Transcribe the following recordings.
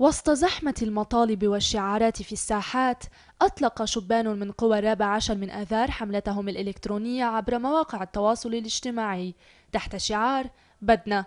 وسط زحمة المطالب والشعارات في الساحات أطلق شبان من قوى الرابع عشر من آذار حملتهم الإلكترونية عبر مواقع التواصل الاجتماعي تحت شعار بدنا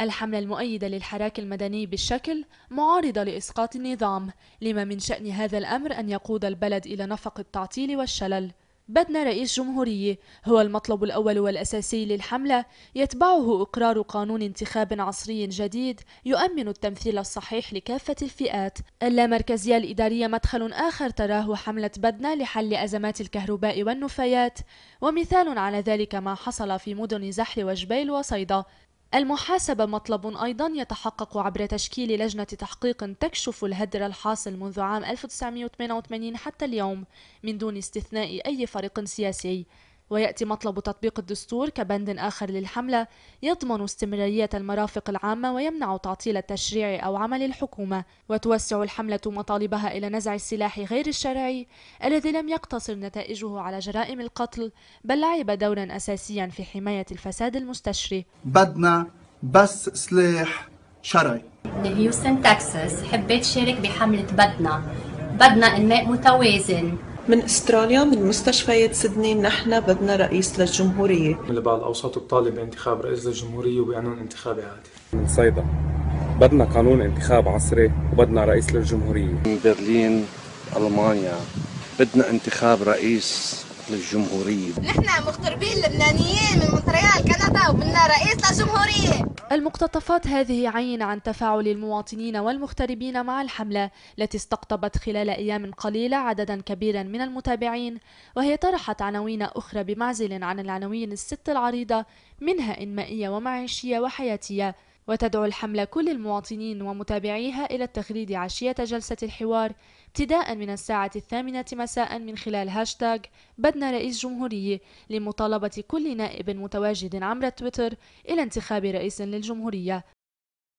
الحملة المؤيدة للحراك المدني بالشكل معارضة لإسقاط النظام لما من شأن هذا الأمر أن يقود البلد إلى نفق التعطيل والشلل بدنا رئيس جمهورية هو المطلب الأول والأساسي للحملة يتبعه إقرار قانون انتخاب عصري جديد يؤمن التمثيل الصحيح لكافة الفئات اللامركزية الإدارية مدخل آخر تراه حملة بدنا لحل أزمات الكهرباء والنفايات ومثال على ذلك ما حصل في مدن زحل وجبيل وصيدا المحاسبة مطلب أيضا يتحقق عبر تشكيل لجنة تحقيق تكشف الهدر الحاصل منذ عام 1988 حتى اليوم من دون استثناء أي فريق سياسي ويأتي مطلب تطبيق الدستور كبند آخر للحملة يضمن استمرارية المرافق العامة ويمنع تعطيل التشريع أو عمل الحكومة وتوسع الحملة مطالبها إلى نزع السلاح غير الشرعي الذي لم يقتصر نتائجه على جرائم القتل بل لعب دورا أساسيا في حماية الفساد المستشري بدنا بس سلاح شرعي هيوستن تكساس حبيت شارك بحملة بدنا بدنا إنماء متوازن من استراليا من مستشفيات سدني نحن بدنا رئيس للجمهورية من بعد الأوسط تطالب بانتخاب رئيس للجمهورية وبقانون انتخابي عادي من صيدا بدنا قانون انتخاب عصري وبدنا رئيس للجمهورية من برلين ألمانيا بدنا انتخاب رئيس للجمهورية نحن مغتربين لبنانيين من مونتريال كندا وبدنا رئيس للجمهورية المقتطفات هذه عين عن تفاعل المواطنين والمغتربين مع الحملة التي استقطبت خلال أيام قليلة عددا كبيرا من المتابعين وهي طرحت عناوين أخرى بمعزل عن العناوين الست العريضة منها إنمائية ومعيشية وحياتية وتدعو الحملة كل المواطنين ومتابعيها إلى التغريد عشية جلسة الحوار ابتداء من الساعة الثامنة مساء من خلال هاشتاغ بدنا رئيس جمهورية لمطالبة كل نائب متواجد عبر تويتر إلى انتخاب رئيس للجمهورية